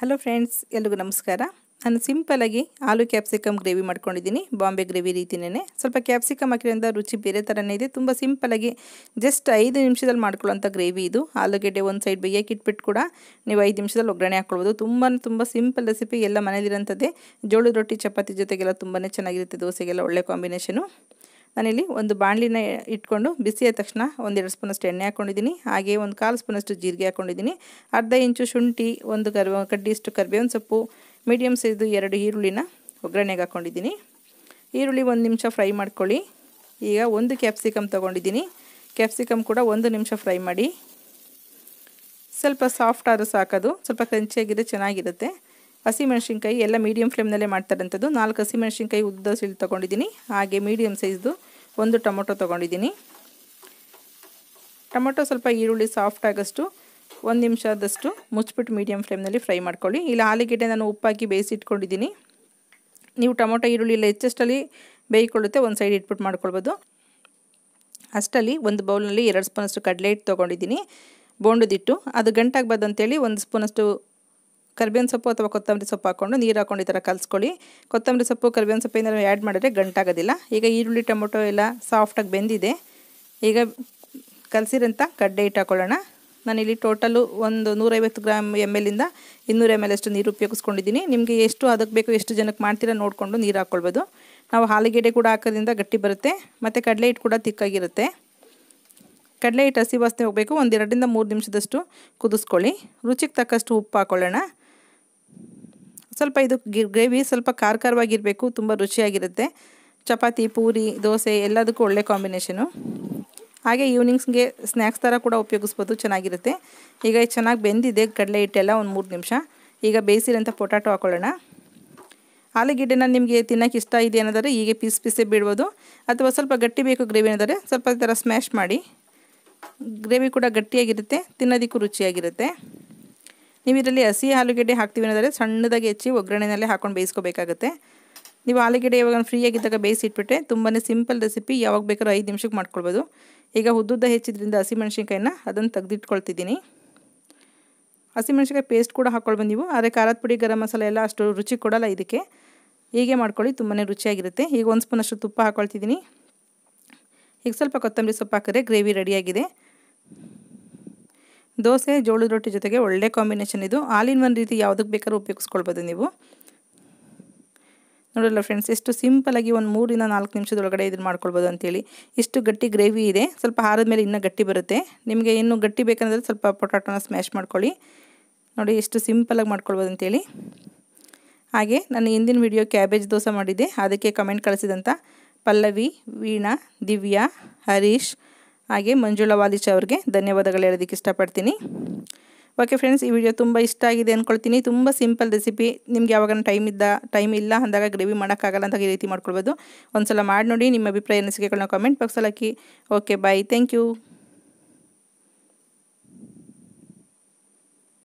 hello friends ಎಲ್ರಿಗೂ ನಮಸ್ಕಾರ ನಾನು ಸಿಂಪಲಾಗಿ ಆಲೂ ಕ್ಯಾಪ್ಸಿಕಮ್ ಗ್ರೇವಿ ಮಾಡ್ಕೊಂಡಿದ್ದೀನಿ ಬಾಂಬೆ ಗ್ರೇವಿ ರೀತಿನೇ ಸ್ವಲ್ಪ ಕ್ಯಾಪ್ಸಿಕಮ್ ಹಾಕಿರೋದ್ರಿಂದ ರುಚಿ ಬೇರೆ ಥರನೇ ಇದೆ ತುಂಬ ಸಿಂಪಲಾಗಿ ಜಸ್ಟ್ ಐದು ನಿಮಿಷದಲ್ಲಿ ಮಾಡ್ಕೊಳ್ಳೋಂಥ ಗ್ರೇವಿ ಇದು ಆಲೂಗೆಡ್ಡೆ ಒಂದು ಸೈಡ್ ಬೇಯಕ್ಕೆ ಇಟ್ಬಿಟ್ಟು ಕೂಡ ನೀವು ಐದು ನಿಮಿಷದಲ್ಲಿ ಒಗ್ಗರಣೆ ಹಾಕ್ಕೊಳ್ಬೋದು ತುಂಬ ತುಂಬ ಸಿಂಪಲ್ ರೆಸಿಪಿ ಎಲ್ಲ ಮನೇಲಿರೋಂಥದ್ದೇ ಜೋಳದ ರೊಟ್ಟಿ ಚಪಾತಿ ಜೊತೆಗೆಲ್ಲ ತುಂಬಾ ಚೆನ್ನಾಗಿರುತ್ತೆ ದೋಸೆಗೆಲ್ಲ ಒಳ್ಳೆ ಕಾಂಬಿನೇಷನು ನಾನಿಲ್ಲಿ ಒಂದು ಬಾಣಲಿನ ಇಟ್ಕೊಂಡು ಬಿಸಿಯ ತಕ್ಷಣ ಒಂದೆರಡು ಸ್ಪೂನಷ್ಟು ಎಣ್ಣೆ ಹಾಕ್ಕೊಂಡಿದ್ದೀನಿ ಹಾಗೆ ಒಂದು ಕಾಲು ಸ್ಪೂನಷ್ಟು ಜೀರಿಗೆ ಹಾಕ್ಕೊಂಡಿದ್ದೀನಿ ಅರ್ಧ ಇಂಚು ಶುಂಠಿ ಒಂದು ಕರ್ ಕಡ್ಡಿಯಷ್ಟು ಕರಿಬೇವಿನ ಸೊಪ್ಪು ಮೀಡಿಯಮ್ ಸೈಜು ಎರಡು ಈರುಳ್ಳಿನ ಒಗ್ಗರಣೆಗೆ ಹಾಕ್ಕೊಂಡಿದ್ದೀನಿ ಈರುಳ್ಳಿ ಒಂದು ನಿಮಿಷ ಫ್ರೈ ಮಾಡ್ಕೊಳ್ಳಿ ಈಗ ಒಂದು ಕ್ಯಾಪ್ಸಿಕಮ್ ತೊಗೊಂಡಿದ್ದೀನಿ ಕ್ಯಾಪ್ಸಿಕಮ್ ಕೂಡ ಒಂದು ನಿಮಿಷ ಫ್ರೈ ಮಾಡಿ ಸ್ವಲ್ಪ ಸಾಫ್ಟ್ ಆದರೂ ಸಾಕೋದು ಸ್ವಲ್ಪ ಕ್ರಂಚಿಯಾಗಿದ್ದರೆ ಚೆನ್ನಾಗಿರುತ್ತೆ ಹಸಿಮೆಣ್ಸಿನ್ಕಾಯಿ ಎಲ್ಲ ಮೀಡಿಯಂ ಫ್ಲೇಮ್ನಲ್ಲೇ ಮಾಡ್ತಾರಂಥದ್ದು ನಾಲ್ಕು ಹಸಿಮೆಣಸಿನ್ಕಾಯಿ ಉದ್ದ ಸಿಳಿ ತೊಗೊಂಡಿದ್ದೀನಿ ಹಾಗೆ ಮೀಡಿಯಮ್ ಸೈಜ್ದು ಒಂದು ಟೊಮೊಟೊ ತೊಗೊಂಡಿದ್ದೀನಿ ಟೊಮೊಟೊ ಸ್ವಲ್ಪ ಈರುಳ್ಳಿ ಸಾಫ್ಟ್ ಆಗೋಷ್ಟು ಒಂದು ನಿಮಿಷದಷ್ಟು ಮುಚ್ಚಿಬಿಟ್ಟು ಮೀಡಿಯಮ್ ಫ್ಲೇಮ್ನಲ್ಲಿ ಫ್ರೈ ಮಾಡ್ಕೊಳ್ಳಿ ಇಲ್ಲಿ ಆಲೂಗೆಡ್ಡೆ ನಾನು ಉಪ್ಪಾಕಿ ಬೇಯಿಸಿಟ್ಕೊಂಡಿದ್ದೀನಿ ನೀವು ಟೊಮೊಟೊ ಈರುಳ್ಳಿ ಇಲ್ಲ ಹೆಚ್ಚಷ್ಟಲ್ಲಿ ಬೇಯಿಕೊಳ್ಳುತ್ತೆ ಒಂದು ಸೈಡ್ ಇಟ್ಬಿಟ್ಟು ಮಾಡ್ಕೊಳ್ಬೋದು ಅಷ್ಟಲ್ಲಿ ಒಂದು ಬೌಲ್ನಲ್ಲಿ ಎರಡು ಸ್ಪೂನಷ್ಟು ಕಡಲೆ ಹಿಟ್ಟು ತೊಗೊಂಡಿದ್ದೀನಿ ಬೋಂಡದಿಟ್ಟು ಅದು ಗಂಟಾಗಬಾರ್ದು ಅಂತೇಳಿ ಒಂದು ಸ್ಪೂನಷ್ಟು ಕರ್ಬೇವಿನ ಸೊಪ್ಪು ಅಥವಾ ಕೊತ್ತಂಬರಿ ಸೊಪ್ಪು ಹಾಕ್ಕೊಂಡು ನೀರು ಹಾಕೊಂಡು ಈ ಥರ ಕಲಿಸ್ಕೊಳ್ಳಿ ಕೊತ್ತಂಬರಿ ಸೊಪ್ಪು ಕರಿಬೇವಿನ ಸೊಪ್ಪು ಏನಾದರೂ ಆ್ಯಡ್ ಮಾಡಿದ್ರೆ ಗಂಟಾಗೋದಿಲ್ಲ ಈಗ ಈರುಳ್ಳಿ ಟೊಮೊಟೊ ಎಲ್ಲ ಸಾಫ್ಟಾಗಿ ಬೆಂದಿದೆ ಈಗ ಕಲಸಿರಂತ ಕಡ್ಡೆ ಹಿಟ್ಟು ಹಾಕೊಳ್ಳೋಣ ನಾನಿಲ್ಲಿ ಟೋಟಲು ಒಂದು ನೂರೈವತ್ತು ಗ್ರಾಮ್ ಎಮ್ ಎಲ್ಲಿಂದ ಇನ್ನೂರು ಎಮ್ ಎಲ್ ಅಷ್ಟು ನೀರು ಉಪಯೋಗಿಸ್ಕೊಂಡಿದ್ದೀನಿ ನಿಮಗೆ ಎಷ್ಟು ಅದಕ್ಕೆ ಬೇಕು ಎಷ್ಟು ಜನಕ್ಕೆ ಮಾಡ್ತೀರಾ ನೋಡಿಕೊಂಡು ನೀರು ಹಾಕ್ಕೊಳ್ಬೋದು ನಾವು ಹಾಲಿಗೆಡೆ ಕೂಡ ಹಾಕೋದ್ರಿಂದ ಗಟ್ಟಿ ಬರುತ್ತೆ ಮತ್ತು ಕಡಲೆ ಹಿಟ್ಟು ಕೂಡ ತಿಕ್ಕಾಗಿರುತ್ತೆ ಕಡಲೆ ಹಿಟ್ಟು ಹಸಿ ವಾಸನೆ ಹೋಗಬೇಕು ಒಂದೆರಡರಿಂದ ಮೂರು ನಿಮಿಷದಷ್ಟು ಕುದಿಸ್ಕೊಳ್ಳಿ ರುಚಿಗೆ ತಕ್ಕಷ್ಟು ಉಪ್ಪು ಹಾಕ್ಕೊಳ್ಳೋಣ ಸ್ವಲ್ಪ ಇದು ಗ್ರೇವಿ ಸ್ವಲ್ಪ ಖಾರ ಖಾರವಾಗಿರಬೇಕು ತುಂಬ ರುಚಿಯಾಗಿರುತ್ತೆ ಚಪಾತಿ ಪೂರಿ ದೋಸೆ ಎಲ್ಲದಕ್ಕೂ ಒಳ್ಳೆ ಕಾಂಬಿನೇಷನು ಹಾಗೆ ಈವ್ನಿಂಗ್ಸ್ಗೆ ಸ್ನ್ಯಾಕ್ಸ್ ಥರ ಕೂಡ ಉಪಯೋಗಿಸ್ಬೋದು ಚೆನ್ನಾಗಿರುತ್ತೆ ಈಗ ಚೆನ್ನಾಗಿ ಬೆಂದಿದೆ ಕಡಲೆ ಹಿಟ್ಟೆಲ್ಲ ಒಂದು ಮೂರು ನಿಮಿಷ ಈಗ ಬೇಯಿಸಿರೋಂಥ ಪೊಟ್ಯಾಟೊ ಹಾಕೊಳ್ಳೋಣ ಆಲೂಗಿಡ್ಡೆನ ನಿಮಗೆ ತಿನ್ನೋಕೆ ಇಷ್ಟ ಇದೆ ಅನ್ನೋದಾದ್ರೆ ಹೀಗೆ ಪೀಸ್ ಪೀಸೆ ಬಿಡ್ಬೋದು ಅಥವಾ ಸ್ವಲ್ಪ ಗಟ್ಟಿ ಬೇಕು ಗ್ರೇವಿ ಅನ್ನೋದಾದ್ರೆ ಸ್ವಲ್ಪ ಥರ ಸ್ಮ್ಯಾಶ್ ಮಾಡಿ ಗ್ರೇವಿ ಕೂಡ ಗಟ್ಟಿಯಾಗಿರುತ್ತೆ ತಿನ್ನೋದಕ್ಕೂ ರುಚಿಯಾಗಿರುತ್ತೆ ನೀವು ಇದರಲ್ಲಿ ಹಸಿ ಆಲೂಗೆಡ್ಡೆ ಹಾಕ್ತೀವಿ ಅನ್ನೋದಾದರೆ ಸಣ್ಣದಾಗಿ ಹೆಚ್ಚಿ ಒಗ್ಗರಣೆನಲ್ಲೇ ಹಾಕೊಂಡು ಬೇಯಿಸ್ಕೋಬೇಕಾಗುತ್ತೆ ನೀವು ಆಲೂಗೆಡ್ಡೆ ಯಾವಾಗ ಫ್ರೀಯಾಗಿದ್ದಾಗ ಬೇಯಿಸಿಟ್ಬಿಟ್ರೆ ತುಂಬಾ ಸಿಂಪಲ್ ರೆಸಿಪಿ ಯಾವಾಗ ಬೇಕಾದ್ರೂ ಐದು ನಿಮಿಷಕ್ಕೆ ಮಾಡ್ಕೊಳ್ಬೋದು ಈಗ ಉದ್ದುದ್ದ ಹೆಚ್ಚಿದ್ರಿಂದ ಹಸಿಮೆಣ್ಸಿನ್ಕಾಯಿನ ಅದನ್ನು ತೆಗೆದಿಟ್ಕೊಳ್ತಿದ್ದೀನಿ ಹಸಿಮೆಣಸಿನ್ಕಾಯಿ ಪೇಸ್ಟ್ ಕೂಡ ಹಾಕ್ಕೊಳ್ಬೋದು ನೀವು ಆದರೆ ಖಾರದ ಪುಡಿ ಗರಂ ಮಸಾಲೆ ಎಲ್ಲ ಅಷ್ಟು ರುಚಿ ಕೊಡಲ್ಲ ಇದಕ್ಕೆ ಹೀಗೆ ಮಾಡ್ಕೊಳ್ಳಿ ತುಂಬಾ ರುಚಿಯಾಗಿರುತ್ತೆ ಈಗ ಒಂದು ಸ್ಪೂನ್ ಅಷ್ಟು ತುಪ್ಪ ಹಾಕ್ಕೊಳ್ತಿದ್ದೀನಿ ಈಗ ಸ್ವಲ್ಪ ಕೊತ್ತಂಬರಿ ಸೊಪ್ಪು ಹಾಕಿದ್ರೆ ಗ್ರೇವಿ ರೆಡಿಯಾಗಿದೆ ದೋಸೆ ಜೋಳದ ರೊಟ್ಟಿ ಜೊತೆಗೆ ಒಳ್ಳೆ ಕಾಂಬಿನೇಷನ್ ಇದು ಆಲಿನ್ ಒಂದು ರೀತಿ ಯಾವುದಕ್ಕೆ ಬೇಕಾದ್ರೂ ಉಪಯೋಗಿಸ್ಕೊಳ್ಬೋದು ನೀವು ನೋಡಲ್ಲ ಫ್ರೆಂಡ್ಸ್ ಎಷ್ಟು ಸಿಂಪಲಾಗಿ ಒಂದು ಮೂರಿಂದ ನಾಲ್ಕು ನಿಮಿಷದೊಳಗಡೆ ಇದನ್ನು ಮಾಡ್ಕೊಳ್ಬೋದು ಅಂತೇಳಿ ಇಷ್ಟು ಗಟ್ಟಿ ಗ್ರೇವಿ ಇದೆ ಸ್ವಲ್ಪ ಹಾರದ ಮೇಲೆ ಇನ್ನೂ ಗಟ್ಟಿ ಬರುತ್ತೆ ನಿಮಗೆ ಇನ್ನೂ ಗಟ್ಟಿ ಬೇಕಂದ್ರೆ ಸ್ವಲ್ಪ ಪೊಟಾಟೋನ ಸ್ಮ್ಯಾಶ್ ಮಾಡ್ಕೊಳ್ಳಿ ನೋಡಿ ಎಷ್ಟು ಸಿಂಪಲಾಗಿ ಮಾಡ್ಕೊಳ್ಬೋದು ಅಂತೇಳಿ ಹಾಗೆ ನಾನು ಹಿಂದಿನ ವಿಡಿಯೋ ಕ್ಯಾಬೇಜ್ ದೋಸೆ ಮಾಡಿದ್ದೆ ಅದಕ್ಕೆ ಕಮೆಂಟ್ ಕಳಿಸಿದಂಥ ಪಲ್ಲವಿ ವೀಣಾ ದಿವ್ಯಾ ಹರೀಶ್ ಹಾಗೆ ಮಂಜುಳಾ ವಾಲಿಚ್ ಅವ್ರಿಗೆ ಧನ್ಯವಾದಗಳು ಹೇಳೋದಕ್ಕೆ ಇಷ್ಟಪಡ್ತೀನಿ ಓಕೆ ಫ್ರೆಂಡ್ಸ್ ಈ ವಿಡಿಯೋ ತುಂಬ ಇಷ್ಟ ಆಗಿದೆ ಅಂದ್ಕೊಳ್ತೀನಿ ತುಂಬ ಸಿಂಪಲ್ ರೆಸಿಪಿ ನಿಮ್ಗೆ ಯಾವಾಗ ಟೈಮ್ ಇದ್ದ ಟೈಮ್ ಇಲ್ಲ ಅಂದಾಗ ಗ್ರೇವಿ ಮಾಡೋಕ್ಕಾಗಲ್ಲ ಅಂತ ಈ ರೀತಿ ಮಾಡ್ಕೊಳ್ಬೋದು ಒಂದು ಸಲ ಮಾಡಿ ನೋಡಿ ನಿಮ್ಮ ಅಭಿಪ್ರಾಯ ಅನಿಸಿಕೆಗಳನ್ನ ಕಾಮೆಂಟ್ ಬಾಕ್ಸಲ್ಲಿ ಹಾಕಿ ಓಕೆ ಬಾಯ್ ಥ್ಯಾಂಕ್ ಯು